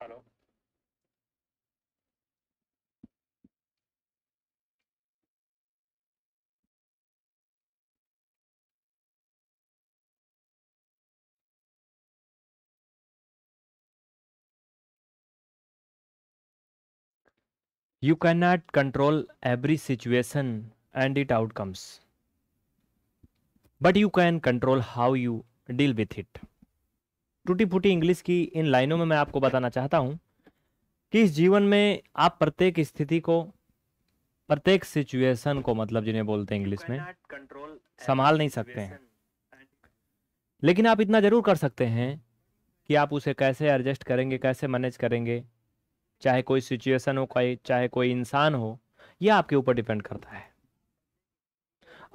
Hello. You cannot control every situation and its outcomes, but you can control how you deal with it. टूटी फूटी English की इन लाइनों में मैं आपको बताना चाहता हूं कि इस जीवन में आप प्रत्येक स्थिति को प्रत्येक सिचुएशन को मतलब जिन्हें बोलते हैं इंग्लिश में संभाल नहीं सकते हैं लेकिन आप इतना ज़रूर कर सकते हैं कि आप उसे कैसे एडजस्ट करेंगे कैसे मैनेज करेंगे चाहे कोई सिचुएशन हो कोई चाहे कोई इंसान हो यह आपके ऊपर डिपेंड करता है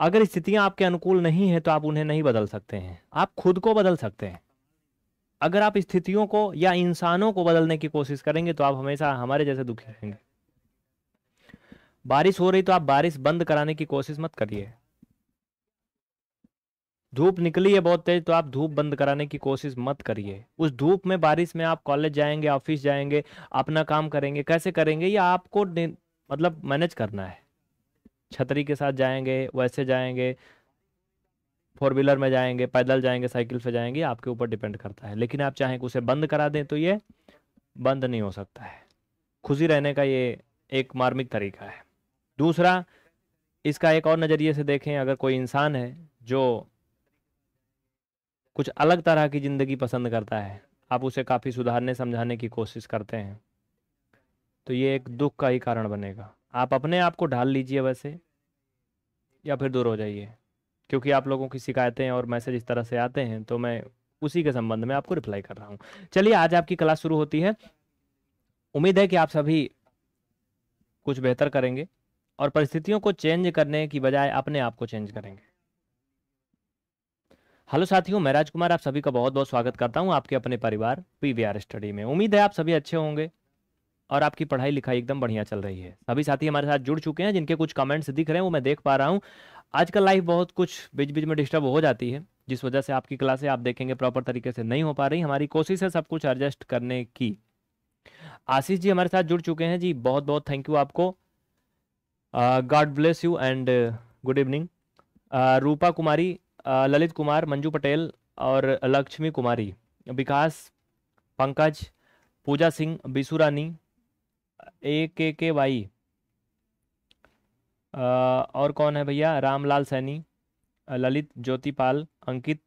अगर स्थितियां आपके अनुकूल नहीं है तो आप उन्हें नहीं बदल सकते हैं आप खुद को बदल सकते हैं अगर आप स्थितियों को या इंसानों को बदलने की कोशिश करेंगे तो आप हमेशा हमारे जैसे दुखी रहेंगे बारिश हो रही तो आप बारिश बंद कराने की कोशिश मत करिए धूप निकली है बहुत तेज तो आप धूप बंद कराने की कोशिश मत करिए उस धूप में बारिश में आप कॉलेज जाएंगे ऑफिस जाएंगे अपना काम करेंगे कैसे करेंगे ये आपको मतलब मैनेज करना है छतरी के साथ जाएंगे वैसे जाएंगे फोर व्हीलर में जाएंगे पैदल जाएंगे साइकिल से जाएंगे आपके ऊपर डिपेंड करता है लेकिन आप चाहें कि उसे बंद करा दें तो ये बंद नहीं हो सकता है खुशी रहने का ये एक मार्मिक तरीका है दूसरा इसका एक और नज़रिए से देखें अगर कोई इंसान है जो कुछ अलग तरह की ज़िंदगी पसंद करता है आप उसे काफ़ी सुधारने समझाने की कोशिश करते हैं तो ये एक दुख का ही कारण बनेगा आप अपने आप को ढाल लीजिए वैसे या फिर दूर हो जाइए क्योंकि आप लोगों की शिकायतें और मैसेज इस तरह से आते हैं तो मैं उसी के संबंध में आपको रिप्लाई कर रहा हूँ चलिए आज आपकी क्लास शुरू होती है उम्मीद है कि आप सभी कुछ बेहतर करेंगे और परिस्थितियों को चेंज करने की बजाय अपने आप को चेंज करेंगे हेलो साथियों मैं राजकुमार आप सभी का बहुत बहुत स्वागत करता हूं आपके अपने परिवार पीवीआर स्टडी में उम्मीद है आप सभी अच्छे होंगे और आपकी पढ़ाई लिखाई एकदम बढ़िया चल रही है सभी साथी हमारे साथ जुड़ चुके हैं जिनके कुछ कमेंट्स दिख रहे हैं वो मैं देख पा रहा हूँ आजकल लाइफ बहुत कुछ बीच बीच में डिस्टर्ब हो जाती है जिस वजह से आपकी क्लासे आप देखेंगे प्रॉपर तरीके से नहीं हो पा रही हमारी कोशिश है सब कुछ एडजस्ट करने की आशीष जी हमारे साथ जुड़ चुके हैं जी बहुत बहुत थैंक यू आपको God bless you and good evening Rupa Kumari uh, Lalit Kumar Manju Patel और लक्ष्मी कुमारी विकास पंकज पूजा सिंह बीसू रानी ए के के वाई और कौन है भैया रामलाल सैनी ललित ज्योतिपाल अंकित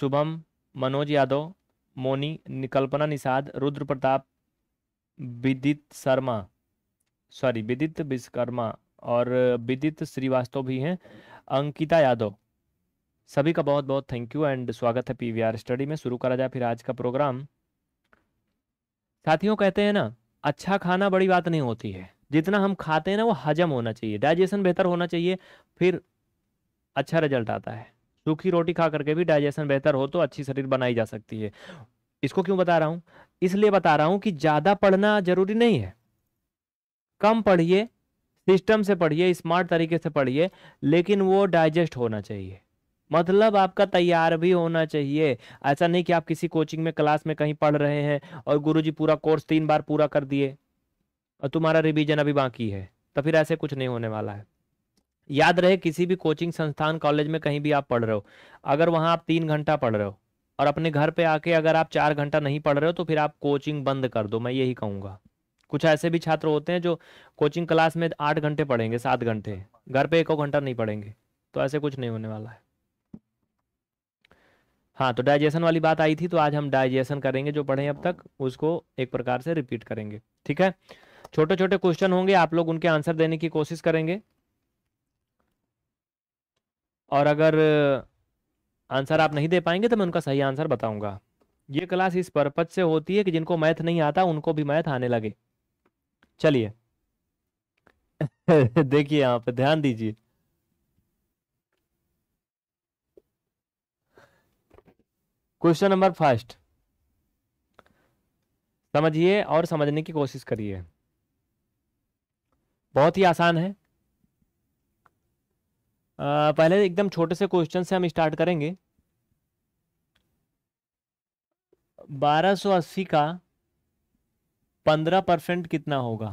शुभम मनोज यादव मोनी कल्पना निषाद रुद्र प्रताप विदित शर्मा सॉरी विदित विश्वकर्मा और विदित श्रीवास्तव भी हैं अंकिता यादव सभी का बहुत बहुत थैंक यू एंड स्वागत है पीवीआर स्टडी में शुरू करा जाए फिर आज का प्रोग्राम साथियों कहते हैं ना अच्छा खाना बड़ी बात नहीं होती है जितना हम खाते हैं ना वो हजम होना चाहिए डाइजेशन बेहतर होना चाहिए फिर अच्छा रिजल्ट आता है सूखी रोटी खा करके भी डाइजेशन बेहतर हो तो अच्छी शरीर बनाई जा सकती है इसको क्यों बता रहा हूँ इसलिए बता रहा हूँ कि ज़्यादा पढ़ना जरूरी नहीं है कम पढ़िए सिस्टम से पढ़िए स्मार्ट तरीके से पढ़िए लेकिन वो डाइजेस्ट होना चाहिए मतलब आपका तैयार भी होना चाहिए ऐसा नहीं कि आप किसी कोचिंग में क्लास में कहीं पढ़ रहे हैं और गुरुजी पूरा कोर्स तीन बार पूरा कर दिए और तुम्हारा रिवीजन अभी बाकी है तो फिर ऐसे कुछ नहीं होने वाला है याद रहे किसी भी कोचिंग संस्थान कॉलेज में कहीं भी आप पढ़ रहे हो अगर वहाँ आप तीन घंटा पढ़ रहे हो और अपने घर पे आके अगर आप चार घंटा नहीं पढ़ रहे हो तो फिर आप कोचिंग बंद कर दो मैं यही कहूँगा कुछ ऐसे भी छात्र होते हैं जो कोचिंग क्लास में आठ घंटे पढ़ेंगे सात घंटे घर पे एक घंटा नहीं पढ़ेंगे तो ऐसे कुछ नहीं होने वाला है हाँ तो डाइजेशन वाली बात आई थी तो आज हम डाइजेशन करेंगे जो पढ़े अब तक उसको एक प्रकार से रिपीट करेंगे ठीक है छोटे छोटे क्वेश्चन होंगे आप लोग उनके आंसर देने की कोशिश करेंगे और अगर आंसर आप नहीं दे पाएंगे तो मैं उनका सही आंसर बताऊंगा ये क्लास इस पर्पज से होती है कि जिनको मैथ नहीं आता उनको भी मैथ आने लगे चलिए देखिए यहाँ पे ध्यान दीजिए क्वेश्चन नंबर फर्स्ट समझिए और समझने की कोशिश करिए बहुत ही आसान है आ, पहले एकदम छोटे से क्वेश्चन से हम स्टार्ट करेंगे 1280 का 15 परसेंट कितना होगा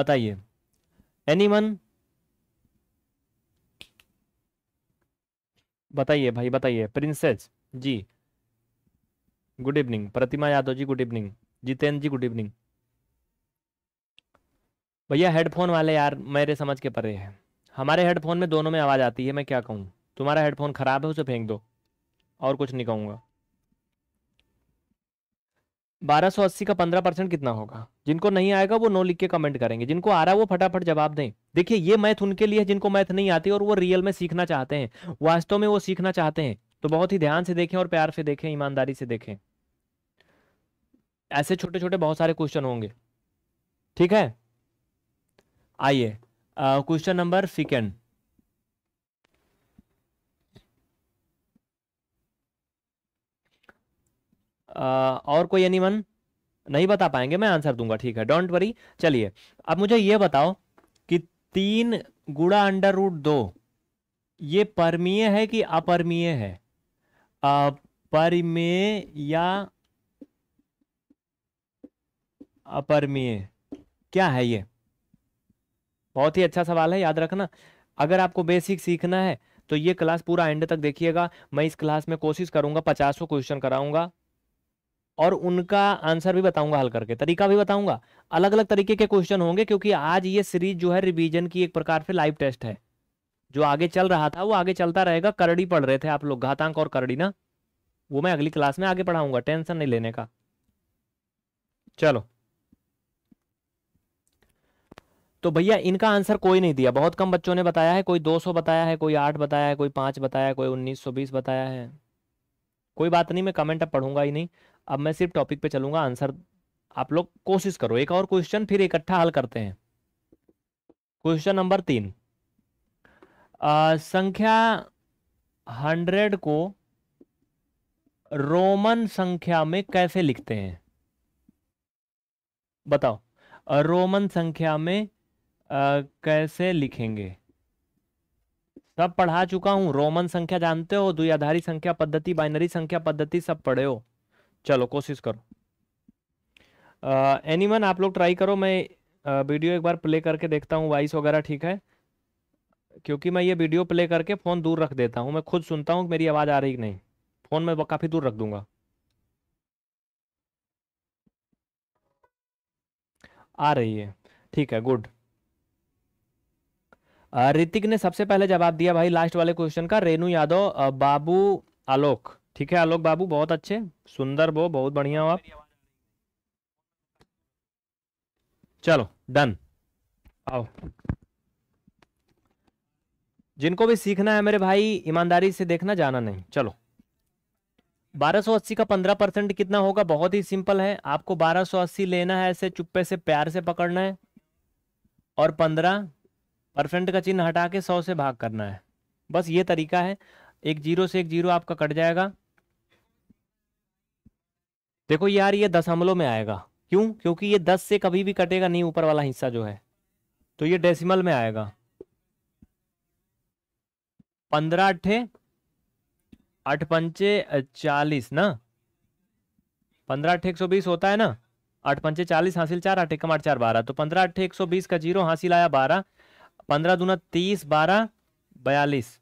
बताइए एनी वन बताइए भाई बताइए princess ji good evening Pratima Yadav ji good evening Jitendra ji good evening भैया हेडफोन वाले यार मेरे समझ के परे हैं हमारे हेडफोन में दोनों में आवाज़ आती है मैं क्या कहूँ तुम्हारा हेडफोन ख़राब है उसे फेंक दो और कुछ नहीं कहूँगा 1280 का 15 परसेंट कितना होगा जिनको नहीं आएगा वो नो लिख के कमेंट करेंगे जिनको आ रहा है वो फटाफट जवाब दें देखिए ये मैथ उनके लिए है जिनको मैथ नहीं आती और वो रियल में सीखना चाहते हैं वास्तव में वो सीखना चाहते हैं तो बहुत ही ध्यान से देखें और प्यार से देखें ईमानदारी से देखें ऐसे छोटे छोटे बहुत सारे क्वेश्चन होंगे ठीक है आइए क्वेश्चन नंबर सिकेंड और कोई एनीमन नहीं बता पाएंगे मैं आंसर दूंगा ठीक है डोंट वरी चलिए अब मुझे ये बताओ कि तीन गुड़ा अंडर रूट दो ये परमीय है कि अपरमीय है परिमेय या अपरमीय क्या है ये बहुत ही अच्छा सवाल है याद रखना अगर आपको बेसिक सीखना है तो ये क्लास पूरा एंड तक देखिएगा मैं इस क्लास में कोशिश करूंगा पचासों क्वेश्चन कराऊंगा और उनका आंसर भी बताऊंगा हल करके तरीका भी बताऊंगा अलग अलग तरीके के क्वेश्चन होंगे क्योंकि आज ये सीरीज जो है रिवीजन की एक प्रकार से लाइव टेस्ट है जो आगे चल रहा था वो आगे चलता रहेगा करड़ी पढ़ रहे थे आप लोग घातांक और करड़ी ना वो मैं अगली क्लास में आगे पढ़ाऊंगा टेंशन नहीं लेने का चलो तो भैया इनका आंसर कोई नहीं दिया बहुत कम बच्चों ने बताया है कोई 200 बताया है कोई 8 बताया है कोई 5 बताया है कोई 1920 बताया है कोई बात नहीं मैं कमेंट अब पढ़ूंगा ही नहीं अब मैं सिर्फ टॉपिक पे चलूंगा आंसर आप लोग कोशिश करो एक और क्वेश्चन फिर इकट्ठा हल करते हैं क्वेश्चन नंबर तीन आ, संख्या हंड्रेड को रोमन संख्या में कैसे लिखते हैं बताओ रोमन संख्या में आ, कैसे लिखेंगे सब पढ़ा चुका हूं रोमन संख्या जानते हो द्विआधारी संख्या पद्धति बाइनरी संख्या पद्धति सब पढ़े हो चलो कोशिश करो एनी uh, आप लोग ट्राई करो मैं वीडियो एक बार प्ले करके देखता हूँ वॉइस वगैरह ठीक है क्योंकि मैं ये वीडियो प्ले करके फ़ोन दूर रख देता हूँ मैं खुद सुनता हूँ मेरी आवाज़ आ रही नहीं फ़ोन में काफ़ी दूर रख दूंगा आ रही है ठीक है गुड ऋतिक ने सबसे पहले जवाब दिया भाई लास्ट वाले क्वेश्चन का रेनू यादव बाबू आलोक ठीक है आलोक बाबू बहुत अच्छे सुंदर वो बहुत बढ़िया हो आप चलो डन आओ जिनको भी सीखना है मेरे भाई ईमानदारी से देखना जाना नहीं चलो 1280 का 15 परसेंट कितना होगा बहुत ही सिंपल है आपको 1280 लेना है ऐसे चुप्पे से प्यार से पकड़ना है और 15 परसेंट का चिन्ह हटा के 100 से भाग करना है बस ये तरीका है एक जीरो से एक जीरो आपका कट जाएगा देखो यार ये दशमलव में आएगा क्यों क्योंकि ये दस से कभी भी कटेगा नहीं ऊपर वाला हिस्सा जो है तो ये डेसिमल में आएगा पंद्रह अट्ठे आठ पंचे चालीस ना पंद्रह अट्ठे एक सौ बीस होता है ना आठ पंचे चालीस हासिल चार आठ एकम आठ चार बारह तो पंद्रह अट्ठे एक सौ बीस का जीरो हासिल आया बारह पंद्रह दूना तीस बारह बयालीस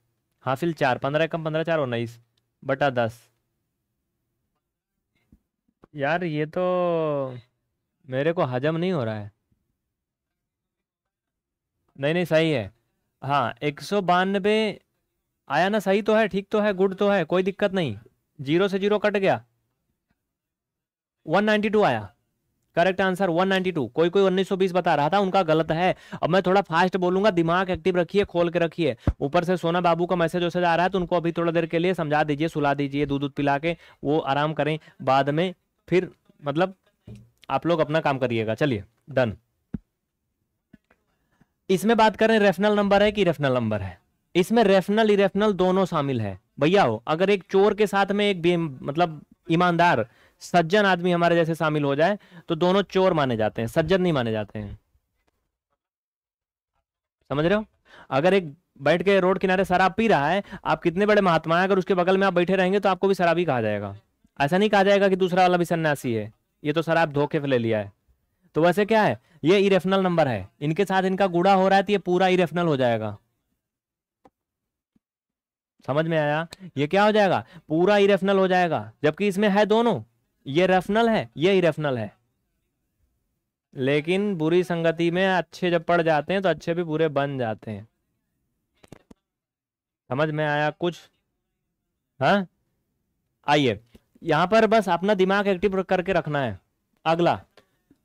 हासिल चार पंद्रह एकम पंद्रह चार उन्नीस बटा दस यार ये तो मेरे को हजम नहीं हो रहा है नहीं नहीं सही है हाँ एक सौ बानबे आया ना सही तो है ठीक तो है गुड तो है कोई दिक्कत नहीं जीरो से जीरो कट गया वन नाइन्टी टू आया करेक्ट आंसर वन टू कोई कोई उन्नीस सौ बीस बता रहा था उनका गलत है अब मैं थोड़ा फास्ट बोलूंगा दिमाग एक्टिव रखिए खोल के रखिए ऊपर से सोना बाबू का मैसेज वैसेज आ रहा है तो उनको अभी थोड़ा देर के लिए समझा दीजिए सुला दीजिए दूध दूध पिला के वो आराम करें बाद में फिर मतलब आप लोग अपना काम करिएगा चलिए डन इसमें बात करें रेफनल नंबर है कि रेफनल नंबर है इसमें रेफनल इरेफनल दोनों शामिल है भैया हो अगर एक चोर के साथ में एक मतलब ईमानदार सज्जन आदमी हमारे जैसे शामिल हो जाए तो दोनों चोर माने जाते हैं सज्जन नहीं माने जाते हैं समझ रहे हो अगर एक बैठ के रोड किनारे शराब पी रहा है आप कितने बड़े महात्मा है अगर उसके बगल में आप बैठे रहेंगे तो आपको भी शराबी कहा जाएगा ऐसा नहीं कहा जाएगा कि दूसरा वाला भी सन्यासी है ये तो सर आप धोखे पे ले लिया है तो वैसे क्या है ये इरेफनल नंबर है इनके साथ इनका गुड़ा हो रहा है तो ये पूरा इरेफनल हो जाएगा समझ में आया ये क्या हो जाएगा पूरा इरेफनल हो जाएगा जबकि इसमें है दोनों ये रेफनल है ये इरेफनल है लेकिन बुरी संगति में अच्छे जब पड़ जाते हैं तो अच्छे भी बुरे बन जाते हैं समझ में आया कुछ हाँ आइए यहाँ पर बस अपना दिमाग एक्टिव करके रखना है अगला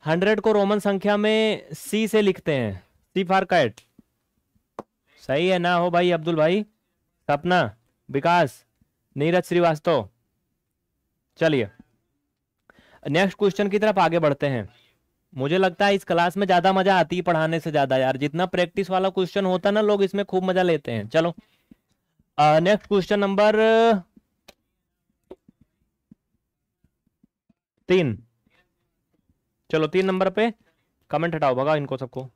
हंड्रेड को रोमन संख्या में सी से लिखते हैं सी फार कैट सही है ना हो भाई अब्दुल भाई सपना विकास नीरज श्रीवास्तव चलिए नेक्स्ट क्वेश्चन की तरफ आगे बढ़ते हैं मुझे लगता है इस क्लास में ज्यादा मजा आती है पढ़ाने से ज्यादा यार जितना प्रैक्टिस वाला क्वेश्चन होता है ना लोग इसमें खूब मजा लेते हैं चलो नेक्स्ट क्वेश्चन नंबर तीन चलो तीन नंबर पे कमेंट हटाओ भगा इनको सबको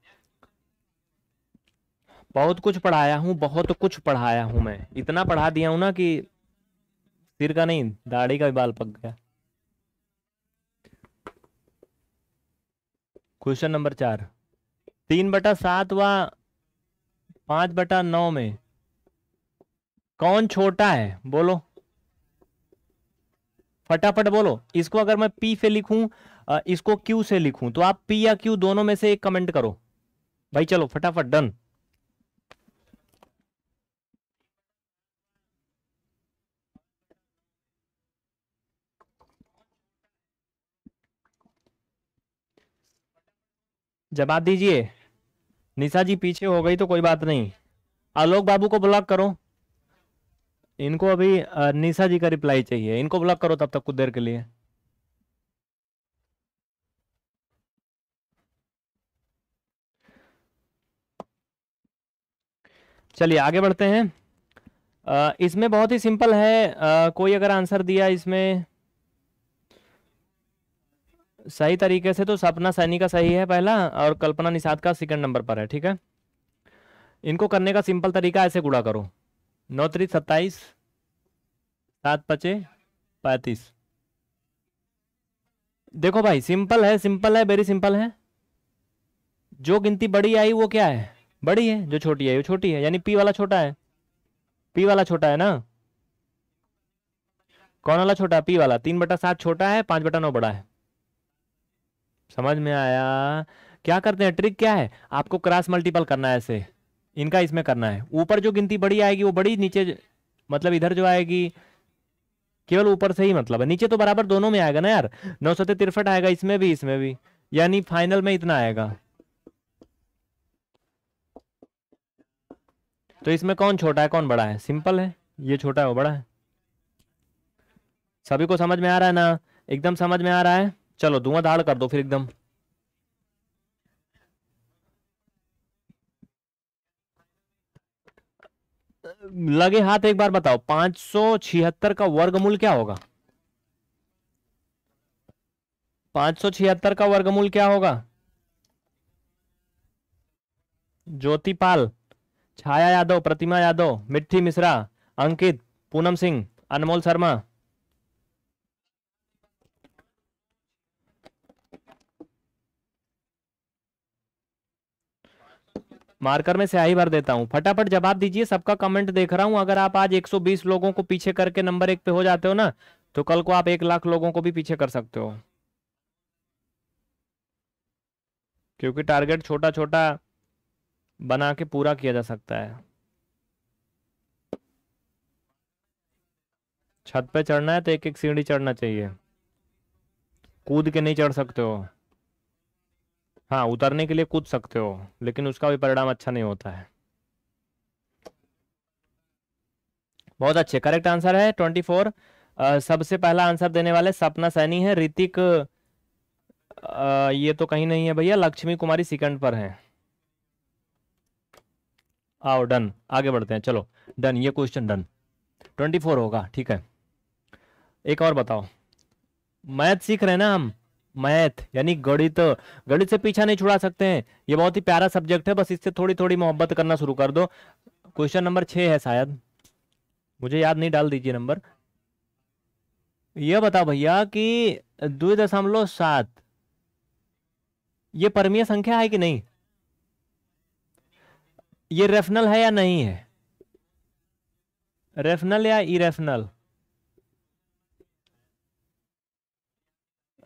बहुत कुछ पढ़ाया हूं बहुत कुछ पढ़ाया हूं मैं इतना पढ़ा दिया हूं ना कि सिर का नहीं दाढ़ी का भी बाल पक गया क्वेश्चन नंबर चार तीन बटा सात व पांच बटा नौ में कौन छोटा है बोलो फटाफट बोलो इसको अगर मैं पी से लिखूं इसको क्यू से लिखूं तो आप पी या क्यू दोनों में से एक कमेंट करो भाई चलो फटाफट डन जवाब दीजिए निशा जी पीछे हो गई तो कोई बात नहीं आलोक बाबू को ब्लॉक करो इनको अभी निशा जी का रिप्लाई चाहिए इनको ब्लॉक करो तब तक कुछ देर के लिए चलिए आगे बढ़ते हैं आ, इसमें बहुत ही सिंपल है आ, कोई अगर आंसर दिया इसमें सही तरीके से तो सपना सैनी का सही है पहला और कल्पना निषाद का सेकंड नंबर पर है ठीक है इनको करने का सिंपल तरीका ऐसे गुड़ा करो नौ त्री सत्ताईस सात पचे पैतीस देखो भाई सिंपल है सिंपल है वेरी सिंपल है जो गिनती बड़ी आई वो क्या है बड़ी है जो छोटी आई वो छोटी है यानी पी वाला छोटा है पी वाला छोटा है ना कौन वाला छोटा पी वाला तीन बटा सात छोटा है पांच बटा नौ बड़ा है समझ में आया क्या करते हैं ट्रिक क्या है आपको क्रॉस मल्टीपल करना है ऐसे इनका इसमें करना है ऊपर जो गिनती बड़ी आएगी वो बड़ी नीचे मतलब इधर जो आएगी केवल ऊपर से ही मतलब है नीचे तो बराबर दोनों में आएगा ना यार नौ सौ तिरफट आएगा इसमें भी इसमें भी यानी फाइनल में इतना आएगा तो इसमें कौन छोटा है कौन बड़ा है सिंपल है ये छोटा है वो बड़ा है सभी को समझ में आ रहा है ना एकदम समझ में आ रहा है चलो धुआं धाड़ कर दो फिर एकदम लगे हाथ एक बार बताओ पांच सौ छिहत्तर का वर्गमूल क्या होगा पांच सौ छिहत्तर का वर्गमूल क्या होगा ज्योतिपाल छाया यादव प्रतिमा यादव मिट्टी मिश्रा अंकित पूनम सिंह अनमोल शर्मा मार्कर में स्याही भर देता हूँ फटाफट जवाब दीजिए सबका कमेंट देख रहा हूँ अगर आप आज 120 लोगों को पीछे करके नंबर एक पे हो जाते हो ना तो कल को आप एक लाख लोगों को भी पीछे कर सकते हो क्योंकि टारगेट छोटा छोटा बना के पूरा किया जा सकता है छत पे चढ़ना है तो एक एक सीढ़ी चढ़ना चाहिए कूद के नहीं चढ़ सकते हो हाँ उतरने के लिए कूद सकते हो लेकिन उसका भी परिणाम अच्छा नहीं होता है बहुत अच्छे करेक्ट आंसर है ट्वेंटी फोर सबसे पहला आंसर देने वाले सपना सैनी है ऋतिक ये तो कहीं नहीं है भैया लक्ष्मी कुमारी सेकंड पर है आओ डन आगे बढ़ते हैं चलो डन ये क्वेश्चन डन ट्वेंटी फोर होगा ठीक है एक और बताओ मैथ सीख रहे हैं ना हम मैथ यानी गणित गणित से पीछा नहीं छुड़ा सकते हैं ये बहुत ही प्यारा सब्जेक्ट है बस इससे थोड़ी थोड़ी मोहब्बत करना शुरू कर दो क्वेश्चन नंबर छह है शायद मुझे याद नहीं डाल दीजिए नंबर यह बताओ भैया कि दो दशमलव सात ये परमीय संख्या है कि नहीं ये रेफनल है या नहीं है रेफनल या इरेफनल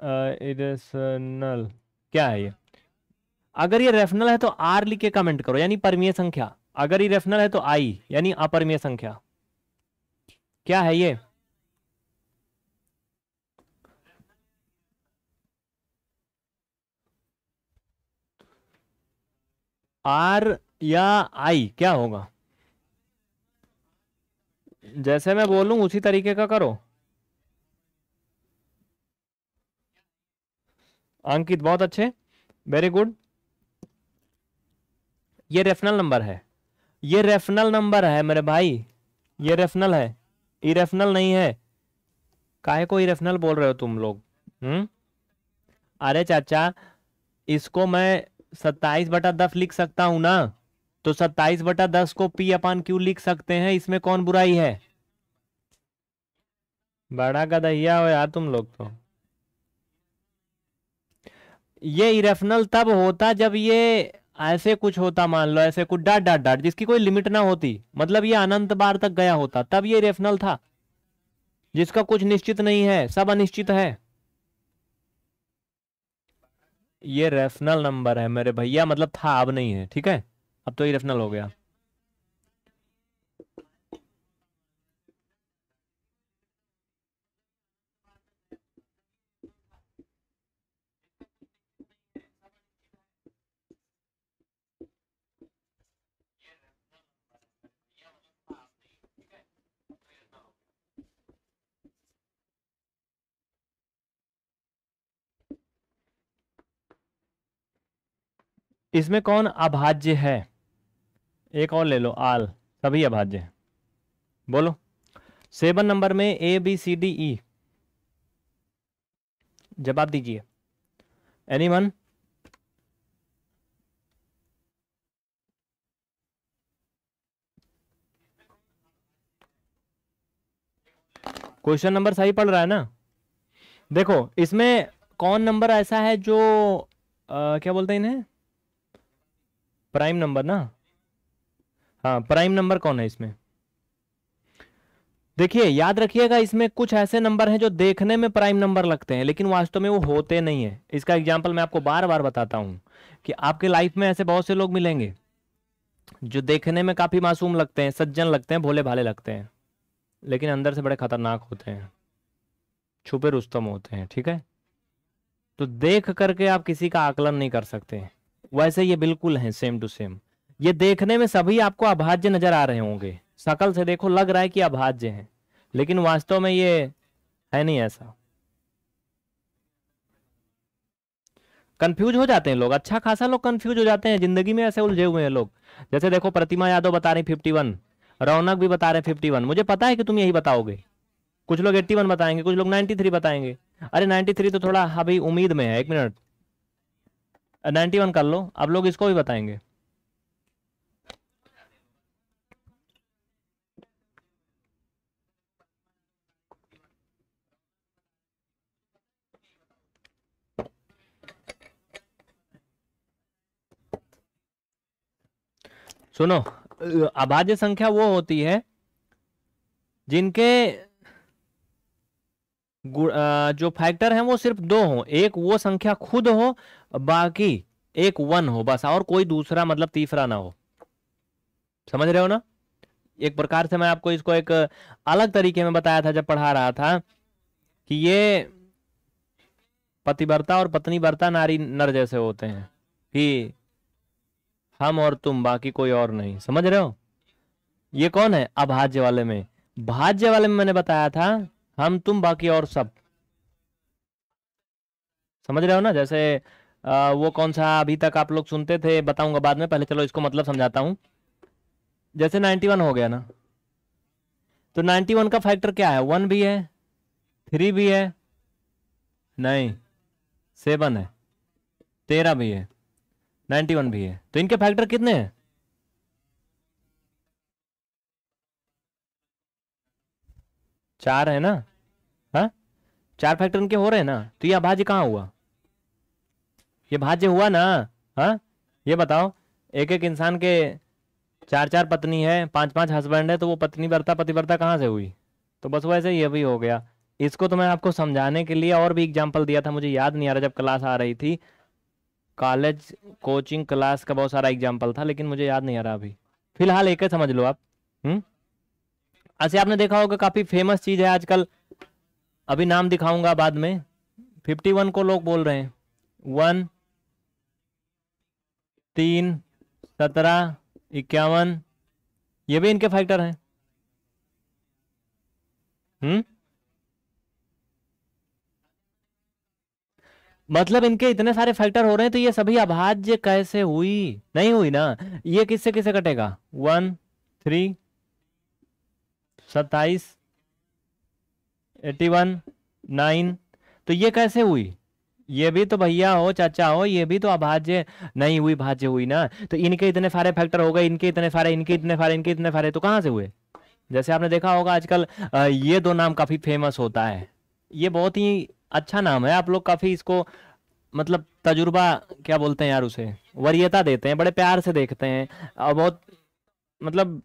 इरेशनल क्या है ये अगर ये रेफनल है तो आर लिख के कमेंट करो यानी परमीय संख्या अगर ये रेफनल है तो आई यानी अपरमीय संख्या क्या है ये आर या आई क्या होगा जैसे मैं बोलूं उसी तरीके का करो अंकित बहुत अच्छे वेरी गुड ये रेफनल नंबर है ये रेफनल नंबर है मेरे भाई ये रेफनल है इरेफनल नहीं है काहे को इरेफनल बोल रहे हो तुम लोग हम्म अरे चाचा इसको मैं सत्ताईस बटा दस लिख सकता हूं ना तो सत्ताईस बटा दस को पी अपान क्यू लिख सकते हैं इसमें कौन बुराई है बड़ा गदहिया हो यार तुम लोग तो ये इरेफनल तब होता जब ये ऐसे कुछ होता मान लो ऐसे कुछ डाट डाट डाट जिसकी कोई लिमिट ना होती मतलब ये अनंत बार तक गया होता तब ये इरेफनल था जिसका कुछ निश्चित नहीं है सब अनिश्चित है ये रेफनल नंबर है मेरे भैया मतलब था अब नहीं है ठीक है अब तो इरेफनल हो गया इसमें कौन अभाज्य है एक और ले लो आल सभी अभाज्य है बोलो सेवन नंबर में A B C D E जवाब दीजिए एनी वन क्वेश्चन नंबर सही पढ़ रहा है ना देखो इसमें कौन नंबर ऐसा है जो आ, क्या बोलते हैं इन्हें प्राइम नंबर ना हाँ प्राइम नंबर कौन है इसमें देखिए याद रखिएगा इसमें कुछ ऐसे नंबर हैं जो देखने में प्राइम नंबर लगते हैं लेकिन वास्तव में वो होते नहीं है इसका एग्जाम्पल मैं आपको बार बार बताता हूं कि आपके लाइफ में ऐसे बहुत से लोग मिलेंगे जो देखने में काफ़ी मासूम लगते हैं सज्जन लगते हैं भोले भाले लगते हैं लेकिन अंदर से बड़े खतरनाक होते हैं छुपे रुस्तम होते हैं ठीक है तो देख करके आप किसी का आकलन नहीं कर सकते वैसे ये बिल्कुल हैं सेम टू सेम ये देखने में सभी आपको अभाज्य नजर आ रहे होंगे सकल से देखो लग रहा है कि अभाज्य हैं लेकिन वास्तव में ये है नहीं ऐसा कंफ्यूज हो जाते हैं लोग अच्छा खासा लोग कंफ्यूज हो जाते हैं जिंदगी में ऐसे उलझे हुए हैं लोग जैसे देखो प्रतिमा यादव बता रहे फिफ्टी वन रौनक भी बता रहे फिफ्टी वन मुझे पता है कि तुम यही बताओगे कुछ लोग एट्टी वन बताएंगे कुछ लोग नाइन्टी थ्री बताएंगे अरे नाइन्टी थ्री तो थोड़ा अभी उम्मीद में है एक मिनट नाइन्टी वन कर लो आप लोग इसको भी बताएंगे सुनो अभाज्य संख्या वो होती है जिनके जो फैक्टर हैं वो सिर्फ दो हो एक वो संख्या खुद हो बाकी एक वन हो बस और कोई दूसरा मतलब तीसरा ना हो समझ रहे हो ना एक प्रकार से मैं आपको इसको एक अलग तरीके में बताया था जब पढ़ा रहा था कि ये पतिव्रता और पत्नी वर्ता नारी नर जैसे होते हैं कि हम और तुम बाकी कोई और नहीं समझ रहे हो ये कौन है अभाज्य वाले में भाज्य वाले में मैंने बताया था हम तुम बाकी और सब समझ रहे हो ना जैसे आ, वो कौन सा अभी तक आप लोग सुनते थे बताऊंगा बाद में पहले चलो इसको मतलब समझाता हूँ जैसे 91 हो गया ना तो 91 का फैक्टर क्या है वन भी है थ्री भी है नहीं सेवन है तेरह भी है नाइन्टी वन भी है तो इनके फैक्टर कितने हैं चार है ना हाँ चार फैक्टर इनके हो रहे हैं ना तो ये अभाज्य कहाँ हुआ ये भाज्य हुआ ना हाँ ये बताओ एक एक इंसान के चार चार पत्नी है पांच पांच हस्बैंड है तो वो पत्नी पति पतिवर्ता कहाँ से हुई तो बस वैसे ये भी हो गया इसको तो मैं आपको समझाने के लिए और भी एग्जाम्पल दिया था मुझे याद नहीं आ रहा जब क्लास आ रही थी कॉलेज कोचिंग क्लास का बहुत सारा एग्जाम्पल था लेकिन मुझे याद नहीं आ रहा अभी फिलहाल एक समझ लो आप हम्म ऐसे अच्छा, आपने देखा होगा काफ़ी फेमस चीज़ है आजकल अभी नाम दिखाऊंगा बाद में फिफ्टी वन को लोग बोल रहे हैं वन तीन सत्रह इक्यावन ये भी इनके फैक्टर हैं हम्म मतलब इनके इतने सारे फैक्टर हो रहे हैं तो ये सभी अभाज्य कैसे हुई नहीं हुई ना ये किससे किससे कटेगा वन थ्री सत्ताईस एटी वन नाइन तो ये कैसे हुई ये भी तो भैया हो चाचा हो ये भी तो अभाज्य नहीं हुई भाज्य हुई ना तो इनके इतने सारे फैक्टर हो गए इनके इतने सारे इनके इतने सारे इनके इतने सारे तो कहाँ से हुए जैसे आपने देखा होगा आजकल ये दो नाम काफी फेमस होता है ये बहुत ही अच्छा नाम है आप लोग काफी इसको मतलब तजुर्बा क्या बोलते हैं यार उसे वरीयता देते हैं बड़े प्यार से देखते हैं और बहुत मतलब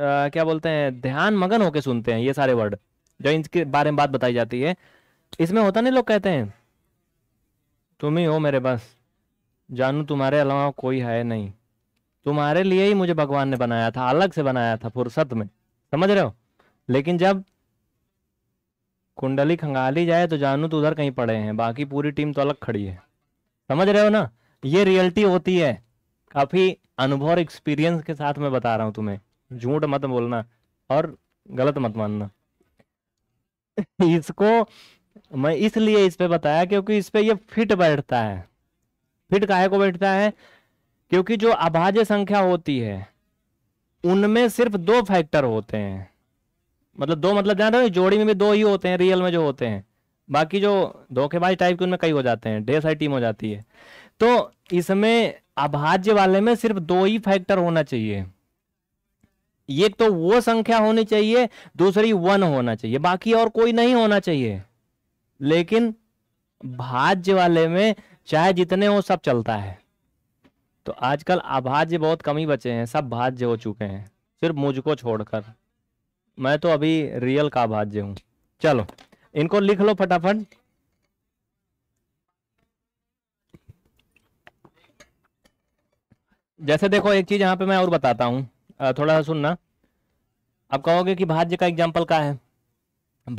आ, क्या बोलते हैं ध्यान मगन होके सुनते हैं ये सारे वर्ड जो इनके बारे में बात बताई जाती है इसमें होता नहीं लोग कहते हैं तुम ही हो मेरे बस जानू तुम्हारे अलावा कोई है नहीं तुम्हारे लिए ही मुझे भगवान ने बनाया था अलग से बनाया था फुर्सत में समझ रहे हो लेकिन जब कुंडली खंगाली जाए तो जानू तो उधर कहीं पड़े हैं बाकी पूरी टीम तो अलग खड़ी है समझ रहे हो ना ये रियलिटी होती है काफी अनुभव और एक्सपीरियंस के साथ मैं बता रहा हूं तुम्हें झूठ मत बोलना और गलत मत मानना इसको मैं इसलिए इस पे बताया क्योंकि इस पे ये फिट बैठता है फिट काहे को बैठता है क्योंकि जो अभाज्य संख्या होती है उनमें सिर्फ दो फैक्टर होते हैं मतलब दो मतलब ध्यान रहे जोड़ी में भी दो ही होते हैं रियल में जो होते हैं बाकी जो धोखेबाज टाइप के उनमें कई हो जाते हैं ढेर सारी टीम हो जाती है तो इसमें अभाज्य वाले में सिर्फ दो ही फैक्टर होना चाहिए एक तो वो संख्या होनी चाहिए दूसरी वन होना चाहिए बाकी और कोई नहीं होना चाहिए लेकिन भाज्य वाले में चाहे जितने हो सब चलता है तो आजकल अभाज्य बहुत कम ही बचे हैं सब भाज्य हो चुके हैं सिर्फ मुझको छोड़कर मैं तो अभी रियल का भाज्य हूं चलो इनको लिख लो फटाफट जैसे देखो एक चीज यहां पे मैं और बताता हूं थोड़ा सा सुनना आप कहोगे कि भाज्य का एग्जाम्पल का है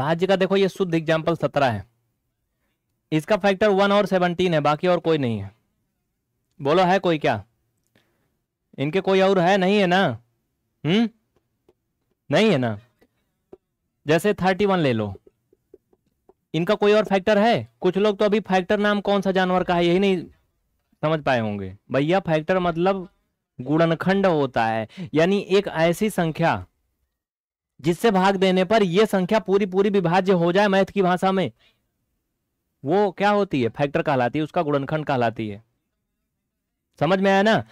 भाज्य का देखो ये शुद्ध एग्जाम्पल सत्रह है इसका फैक्टर वन और सेवनटीन है बाकी और कोई नहीं है बोलो है कोई क्या इनके कोई और है नहीं है ना हम्म नहीं है ना जैसे थर्टी वन ले लो इनका कोई और फैक्टर है कुछ लोग तो अभी फैक्टर नाम कौन सा जानवर का है यही नहीं समझ पाए होंगे भैया फैक्टर मतलब गुणनखंड होता है यानी एक ऐसी संख्या जिससे भाग देने पर यह संख्या पूरी पूरी विभाज्य हो जाए मैथ की भाषा में वो क्या होती है फैक्टर कहलाती है उसका गुणनखंड कहलाती है समझ में आया ना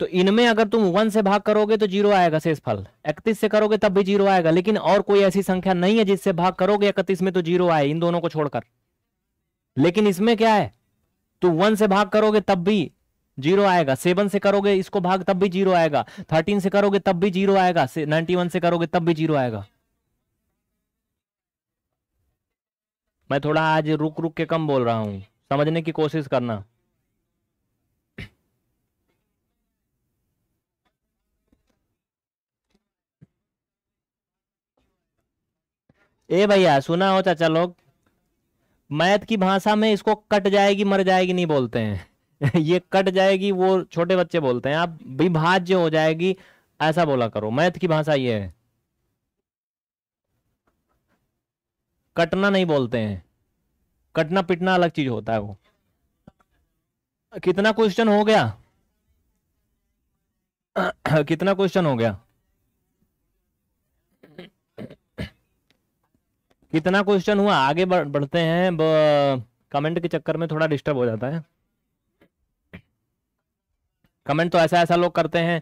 तो इनमें अगर तुम वन से भाग करोगे तो जीरो आएगा शेषफल इकतीस से करोगे तब भी जीरो आएगा लेकिन और कोई ऐसी संख्या नहीं है जिससे भाग करोगे इकतीस में तो जीरो आए इन दोनों को छोड़कर लेकिन इसमें क्या है तुम वन से भाग करोगे तब भी जीरो आएगा सेवन से करोगे इसको भाग तब भी जीरो आएगा थर्टीन से करोगे तब भी जीरो आएगा नाइनटी वन से करोगे तब भी जीरो आएगा मैं थोड़ा आज रुक रुक के कम बोल रहा हूं समझने की कोशिश करना ए भैया सुना हो चाचा लोग मैथ की भाषा में इसको कट जाएगी मर जाएगी नहीं बोलते हैं ये कट जाएगी वो छोटे बच्चे बोलते हैं आप विभाज्य हो जाएगी ऐसा बोला करो मैथ की भाषा ये है कटना नहीं बोलते हैं कटना पिटना अलग चीज होता है वो कितना क्वेश्चन हो गया कितना क्वेश्चन हो गया कितना क्वेश्चन हुआ आगे बढ़ते हैं कमेंट के चक्कर में थोड़ा डिस्टर्ब हो जाता है कमेंट तो ऐसा ऐसा लोग करते हैं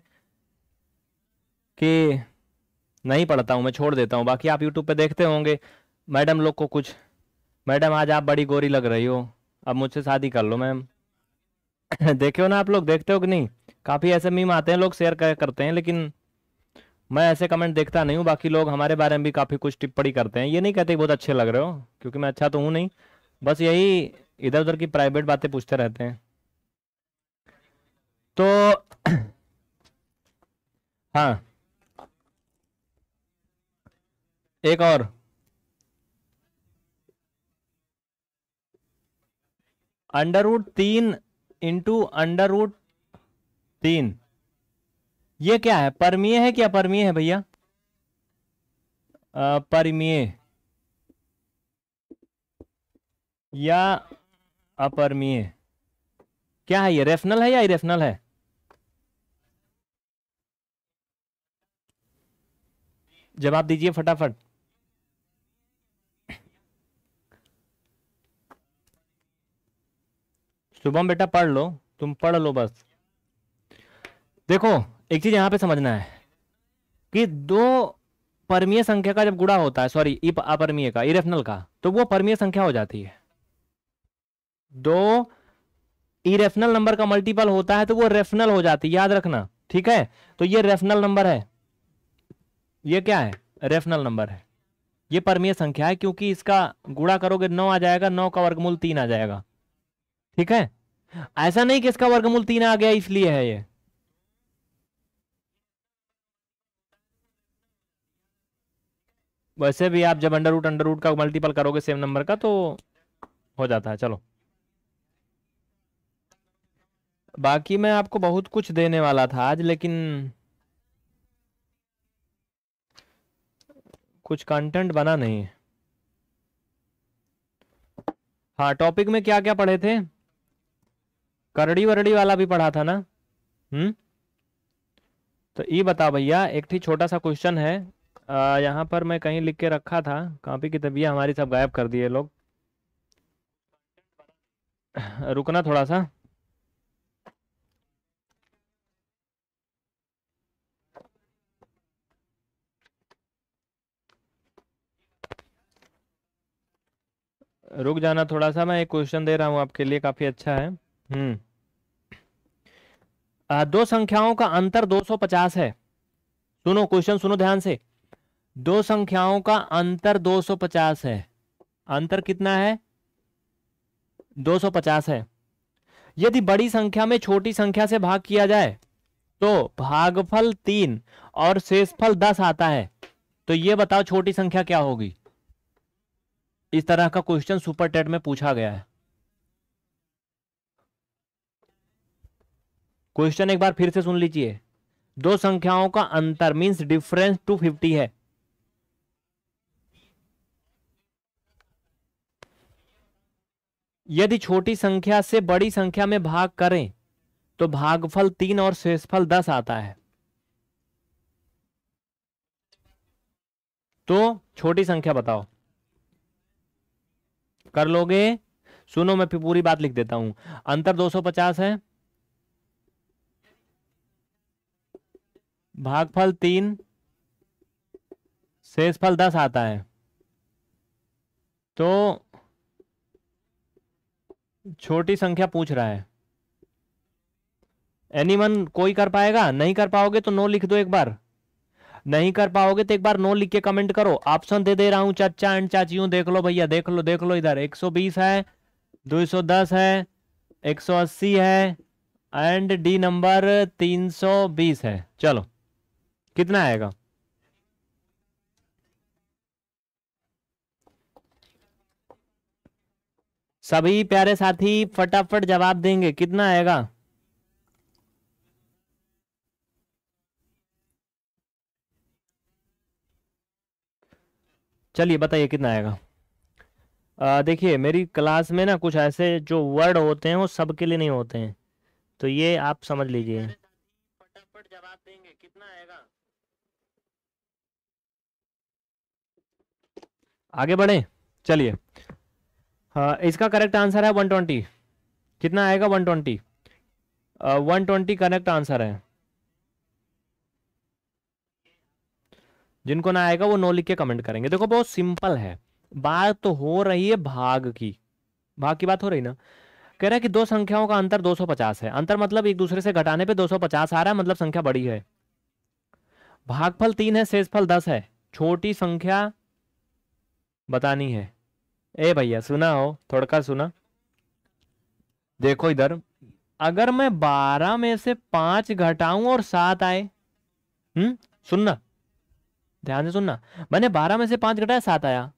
कि नहीं पढ़ता हूं मैं छोड़ देता हूं बाकी आप यूट्यूब पे देखते होंगे मैडम लोग को कुछ मैडम आज आप बड़ी गोरी लग रही हो अब मुझसे शादी कर लो मैम देखे हो ना आप लोग देखते हो कि नहीं काफ़ी ऐसे मीम आते हैं लोग शेयर करते हैं लेकिन मैं ऐसे कमेंट देखता नहीं हूँ बाकी लोग हमारे बारे में भी काफ़ी कुछ टिप्पणी करते हैं ये नहीं कहते बहुत अच्छे लग रहे हो क्योंकि मैं अच्छा तो हूँ नहीं बस यही इधर उधर की प्राइवेट बातें पूछते रहते हैं तो हाँ एक और अंडर रूट तीन इंटू अंडर रूट तीन ये क्या है परमीय है क्या परमीय है भैया परमीय या अपरमीय क्या है ये रेफनल है या इरेफनल है जवाब दीजिए फटाफट शुभम तो बेटा पढ़ लो तुम पढ़ लो बस देखो एक चीज यहाँ पे समझना है कि दो परमीय संख्या का जब गुड़ा होता है सॉरी अपरमीय का इरेफनल का तो वो परमीय संख्या हो जाती है दो इरेफनल नंबर का मल्टीपल होता है तो वो रेफनल हो जाती है याद रखना ठीक है तो ये रेफनल नंबर है ये क्या है रेफनल नंबर है ये परमीय संख्या है क्योंकि इसका गुड़ा करोगे नौ आ जाएगा नौ का वर्गमूल तीन आ जाएगा ठीक है ऐसा नहीं कि इसका वर्गमूल तीन आ गया इसलिए है ये वैसे भी आप जब अंडर रूट अंडर रूट का मल्टीपल करोगे सेम नंबर का तो हो जाता है चलो बाकी मैं आपको बहुत कुछ देने वाला था आज लेकिन कुछ कंटेंट बना नहीं है हाँ टॉपिक में क्या क्या पढ़े थे करड़ी वरड़ी वाला भी पढ़ा था ना हम्म तो ये बता भैया एक थी छोटा सा क्वेश्चन है आ, यहाँ पर मैं कहीं लिख के रखा था कापी की तबीयत हमारी सब गायब कर दिए लोग रुकना थोड़ा सा रुक जाना थोड़ा सा मैं एक क्वेश्चन दे रहा हूँ आपके लिए काफ़ी अच्छा है हम्म दो संख्याओं का अंतर 250 है सुनो क्वेश्चन सुनो ध्यान से दो संख्याओं का अंतर 250 है अंतर कितना है 250 है यदि बड़ी संख्या में छोटी संख्या से भाग किया जाए तो भागफल तीन और शेषफल दस आता है तो ये बताओ छोटी संख्या क्या होगी इस तरह का क्वेश्चन सुपर टेट में पूछा गया है क्वेश्चन एक बार फिर से सुन लीजिए दो संख्याओं का अंतर मींस डिफरेंस टू फिफ्टी है यदि छोटी संख्या से बड़ी संख्या में भाग करें तो भागफल तीन और शेषफल दस आता है तो छोटी संख्या बताओ कर लोगे सुनो मैं पूरी बात लिख देता हूं अंतर 250 है भागफल तीन शेषफल दस आता है तो छोटी संख्या पूछ रहा है वन कोई कर पाएगा नहीं कर पाओगे तो नो लिख दो एक बार नहीं कर पाओगे तो एक बार नो लिख के कमेंट करो ऑप्शन दे दे रहा हूं चाचा एंड चाचियों देख लो भैया देख लो देख लो इधर 120 है 210 है 180 है एंड डी नंबर 320 है चलो कितना आएगा सभी प्यारे साथी फटाफट जवाब देंगे कितना आएगा चलिए बताइए कितना आएगा देखिए मेरी क्लास में ना कुछ ऐसे जो वर्ड होते हैं वो सबके लिए नहीं होते हैं तो ये आप समझ लीजिए फटाफट जवाब देंगे कितना आएगा आगे बढ़े चलिए हाँ, इसका करेक्ट आंसर है वन ट्वेंटी कितना आएगा one twenty one twenty correct answer है जिनको ना आएगा वो नो लिख के कमेंट करेंगे देखो बहुत सिंपल है बात तो हो रही है भाग की भाग की बात हो रही ना कह रहा है कि दो संख्याओं का अंतर 250 है अंतर मतलब एक दूसरे से घटाने पे 250 आ रहा है मतलब संख्या बड़ी है भागफल तीन है शेषफल दस है छोटी संख्या बतानी है ए भैया सुना हो थोड़का सुना देखो इधर अगर मैं बारह में से पांच घटाऊं और सात आए हम्म सुनना ध्यान से सुनना मैंने बारह में से पांच घटाया सात आया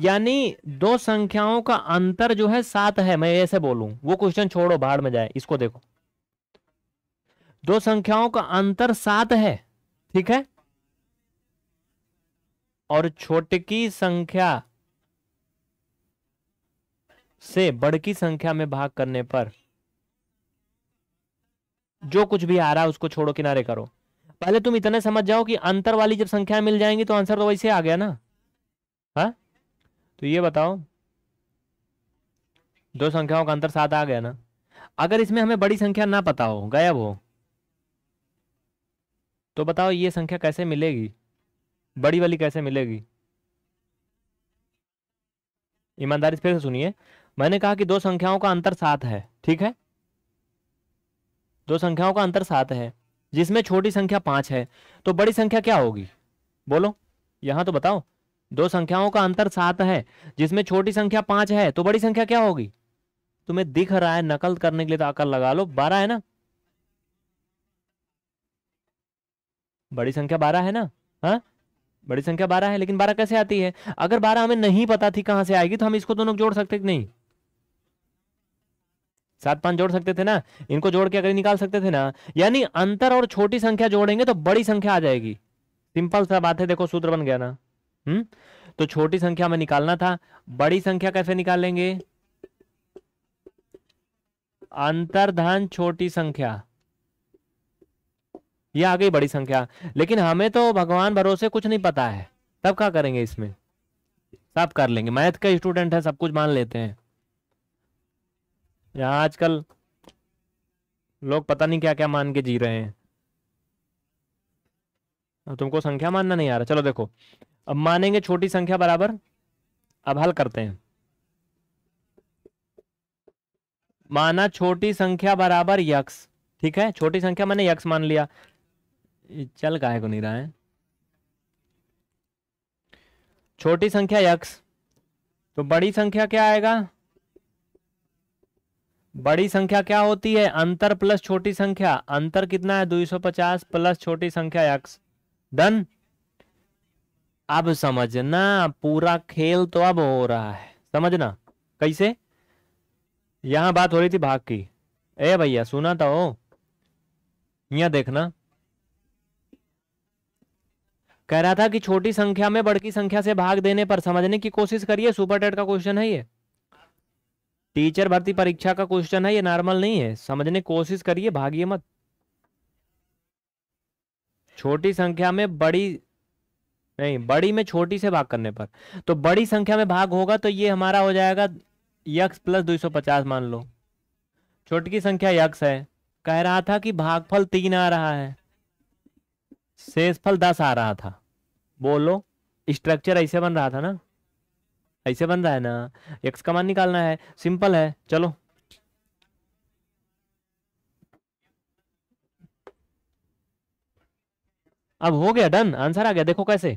यानी दो संख्याओं का अंतर जो है सात है मैं ऐसे बोलूं वो क्वेश्चन छोड़ो बाढ़ में जाए इसको देखो दो संख्याओं का अंतर सात है ठीक है और छोटकी संख्या से बड़की संख्या में भाग करने पर जो कुछ भी आ रहा है उसको छोड़ो किनारे करो पहले तुम इतने समझ जाओ कि अंतर वाली जब संख्या मिल जाएंगी तो आंसर तो वैसे आ गया ना हा? तो ये बताओ दो संख्याओं का अंतर साथ आ गया ना अगर इसमें हमें बड़ी संख्या ना पता हो गायब हो तो बताओ ये संख्या कैसे मिलेगी बड़ी वाली कैसे मिलेगी ईमानदारी फिर से सुनिए मैंने कहा कि दो संख्याओं का अंतर सात है ठीक है दो संख्याओं का अंतर सात है जिसमें छोटी संख्या पांच है तो बड़ी संख्या क्या होगी बोलो यहां तो बताओ दो संख्याओं का अंतर सात है जिसमें छोटी संख्या पांच है तो बड़ी संख्या क्या होगी तुम्हें दिख रहा है नकल करने के लिए तो आकर लगा लो बारह है ना बड़ी संख्या बारह है ना हाँ बड़ी संख्या बारह है लेकिन बारह कैसे आती है अगर बारह हमें नहीं पता थी कहां से आएगी तो हम इसको दोनों तो जोड़ सकते नहीं सात पांच जोड़ सकते थे ना इनको जोड़ के अगर निकाल सकते थे ना यानी अंतर और छोटी संख्या जोड़ेंगे तो बड़ी संख्या आ जाएगी सिंपल सा बात है देखो सूत्र बन गया ना हम्म तो छोटी संख्या में निकालना था बड़ी संख्या कैसे निकालेंगे अंतरधान छोटी संख्या ये आ गई बड़ी संख्या लेकिन हमें तो भगवान भरोसे कुछ नहीं पता है तब क्या करेंगे इसमें सब कर लेंगे मैथ का स्टूडेंट है सब कुछ मान लेते हैं यहाँ आजकल लोग पता नहीं क्या क्या मान के जी रहे हैं अब तुमको संख्या मानना नहीं आ रहा चलो देखो अब मानेंगे छोटी संख्या बराबर अब हल करते हैं माना छोटी संख्या बराबर यक्स ठीक है छोटी संख्या मैंने यक्स मान लिया चल काहे को नहीं रहा है छोटी संख्या यक्स तो बड़ी संख्या क्या आएगा बड़ी संख्या क्या होती है अंतर प्लस छोटी संख्या अंतर कितना है 250 प्लस छोटी संख्या x डन अब समझना पूरा खेल तो अब हो रहा है समझना कैसे यहां बात हो रही थी भाग की ए भैया सुना था तो हो यहां देखना कह रहा था कि छोटी संख्या में बड़की संख्या से भाग देने पर समझने की कोशिश करिए सुपर टेट का क्वेश्चन है ये टीचर भर्ती परीक्षा का क्वेश्चन है ये नॉर्मल नहीं है समझने कोशिश करिए भागिए मत छोटी संख्या में बड़ी नहीं बड़ी में छोटी से भाग करने पर तो बड़ी संख्या में भाग होगा तो ये हमारा हो जाएगा यक्स प्लस दो सौ पचास मान लो छोटी की संख्या यक्स है कह रहा था कि भागफल तीन आ रहा है शेषफल दस आ रहा था बोलो स्ट्रक्चर ऐसे बन रहा था ना ऐसे बन रहा है ना एक्स का मान निकालना है सिंपल है चलो अब हो गया डन आंसर आ गया देखो कैसे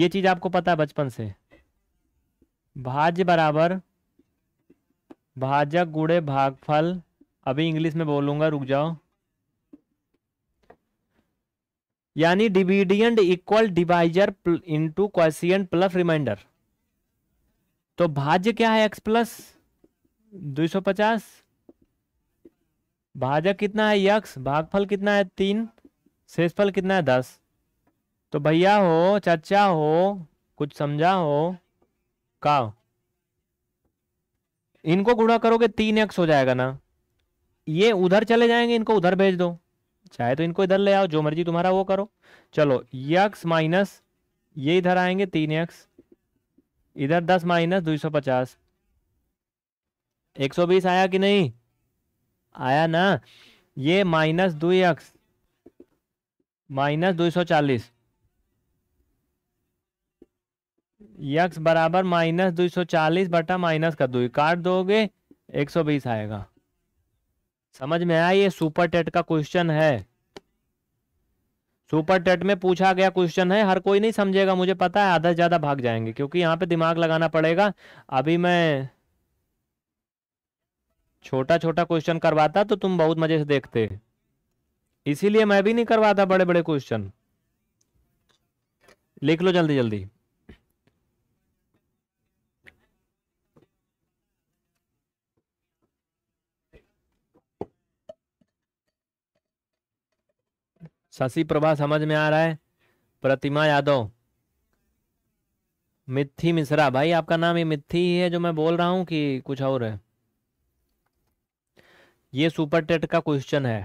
ये चीज आपको पता है बचपन से भाज्य बराबर भाजक गुड़े भागफल अभी इंग्लिश में बोलूंगा रुक जाओ यानी dividend equal divisor into question plus reminder तो भाज्य क्या है एक्स प्लस दो सौ पचास भाजक कितना है यक्स भागफल कितना है तीन शेषफल कितना है दस तो भैया हो चाचा हो कुछ समझा हो का इनको गुणा करोगे तीन एक्स हो जाएगा ना ये उधर चले जाएंगे इनको उधर भेज दो चाहे तो इनको इधर ले आओ जो मर्जी तुम्हारा वो करो चलो यक्स माइनस ये इधर आएंगे तीन एक्स इधर दस माइनस दो सौ पचास एक सौ बीस आया कि नहीं आया ना ये माइनस दो एक्स माइनस दो सौ चालीस यक्स बराबर माइनस दो सौ चालीस बटा माइनस कर दो काट दोगे एक सौ बीस आएगा समझ में आया ये सुपर टेट का क्वेश्चन है सुपर टेट में पूछा गया क्वेश्चन है हर कोई नहीं समझेगा मुझे पता है आधा से ज़्यादा भाग जाएंगे क्योंकि यहाँ पे दिमाग लगाना पड़ेगा अभी मैं छोटा छोटा क्वेश्चन करवाता तो तुम बहुत मज़े से देखते इसीलिए मैं भी नहीं करवाता बड़े बड़े क्वेश्चन लिख लो जल्दी जल्दी शशि प्रभा समझ में आ रहा है प्रतिमा यादव मिथ्थी मिश्रा भाई आपका नाम ये मिथी ही है जो मैं बोल रहा हूं कि कुछ और है ये सुपर टेट का क्वेश्चन है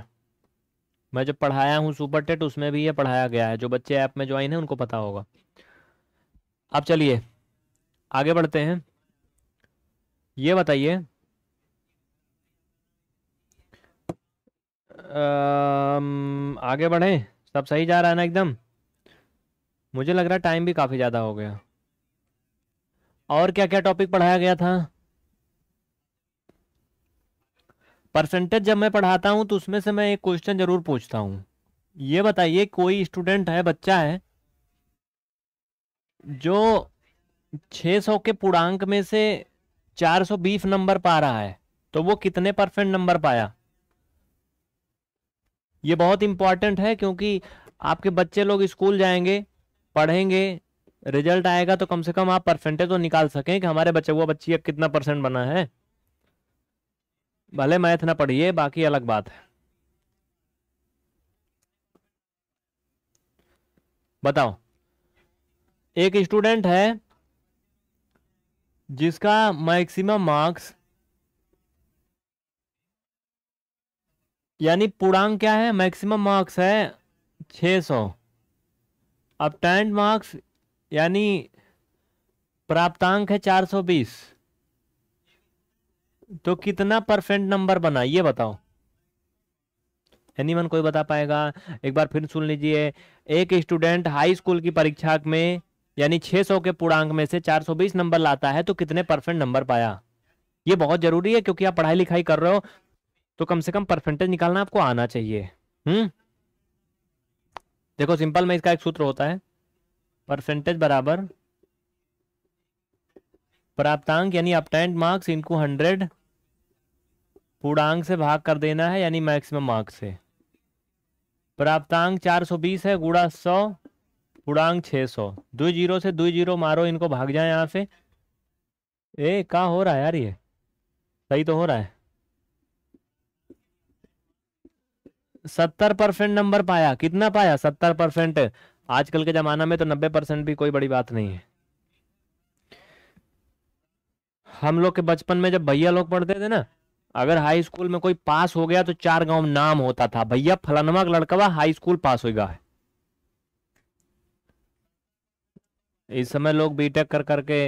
मैं जब पढ़ाया हूं सुपर टेट उसमें भी ये पढ़ाया गया है जो बच्चे ऐप में ज्वाइन है उनको पता होगा आप चलिए आगे बढ़ते हैं ये बताइए आगे बढ़ें सब सही जा रहा है ना एकदम मुझे लग रहा है टाइम भी काफ़ी ज़्यादा हो गया और क्या क्या टॉपिक पढ़ाया गया था परसेंटेज जब मैं पढ़ाता हूँ तो उसमें से मैं एक क्वेश्चन ज़रूर पूछता हूँ ये बताइए कोई स्टूडेंट है बच्चा है जो 600 के पूर्णांक में से 420 नंबर पा रहा है तो वो कितने परसेंट नंबर पाया ये बहुत इंपॉर्टेंट है क्योंकि आपके बच्चे लोग स्कूल जाएंगे पढ़ेंगे रिजल्ट आएगा तो कम से कम आप परसेंटेज तो निकाल सकें कि हमारे बच्चे वो बच्ची अब कितना परसेंट बना है भले मैथ ना पढ़िए बाकी अलग बात है बताओ एक स्टूडेंट है जिसका मैक्सिमम मार्क्स यानी पूर्णांक क्या है मैक्सिमम मार्क्स है 600 अब टेंट मार्क्स यानी प्राप्तांक है 420 तो कितना परसेंट नंबर बना ये बताओ एनीवन कोई बता पाएगा एक बार फिर सुन लीजिए एक स्टूडेंट हाई स्कूल की परीक्षा में यानी 600 के पूर्णांक में से 420 नंबर लाता है तो कितने परसेंट नंबर पाया ये बहुत जरूरी है क्योंकि आप पढ़ाई लिखाई कर रहे हो तो कम से कम परसेंटेज निकालना आपको आना चाहिए हम्म देखो सिंपल में इसका एक सूत्र होता है परसेंटेज बराबर प्राप्तांक यानी अपटेंट मार्क्स इनको हंड्रेड पूर्णांक से भाग कर देना है यानी मैक्सिमम मार्क्स से प्राप्तांक 420 है गुड़ा सौ पूर्णांक 600 दो जीरो से दो जीरो मारो इनको भाग जाए यहाँ से ए का हो रहा है यार ये सही तो हो रहा है सत्तर परसेंट नंबर पाया कितना पाया सत्तर परसेंट आजकल के जमाना में तो नब्बे परसेंट भी कोई बड़ी बात नहीं है हम लोग के बचपन में जब भैया लोग पढ़ते थे ना अगर हाई स्कूल में कोई पास हो गया तो चार गांव नाम होता था भैया फलानवा लड़कवा हाई स्कूल पास होगा है इस समय लोग बीटेक कर करके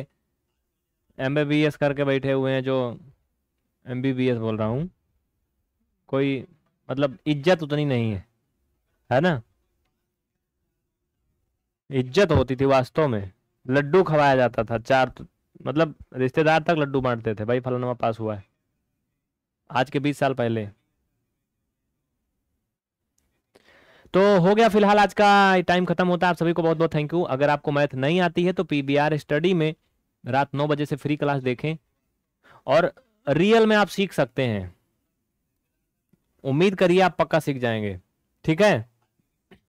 एमबीबीएस करके बैठे हुए हैं जो एमबीबीएस बोल रहा हूं कोई मतलब इज्जत उतनी नहीं है है ना इज्जत होती थी वास्तव में लड्डू खवाया जाता था चार तो, मतलब रिश्तेदार तक लड्डू बांटते थे भाई फलाना पास हुआ है आज के बीस साल पहले तो हो गया फिलहाल आज का टाइम खत्म होता है आप सभी को बहुत बहुत थैंक यू अगर आपको मैथ नहीं आती है तो पीबीआर स्टडी में रात नौ बजे से फ्री क्लास देखें और रियल में आप सीख सकते हैं उम्मीद करिए आप पक्का सीख जाएंगे ठीक है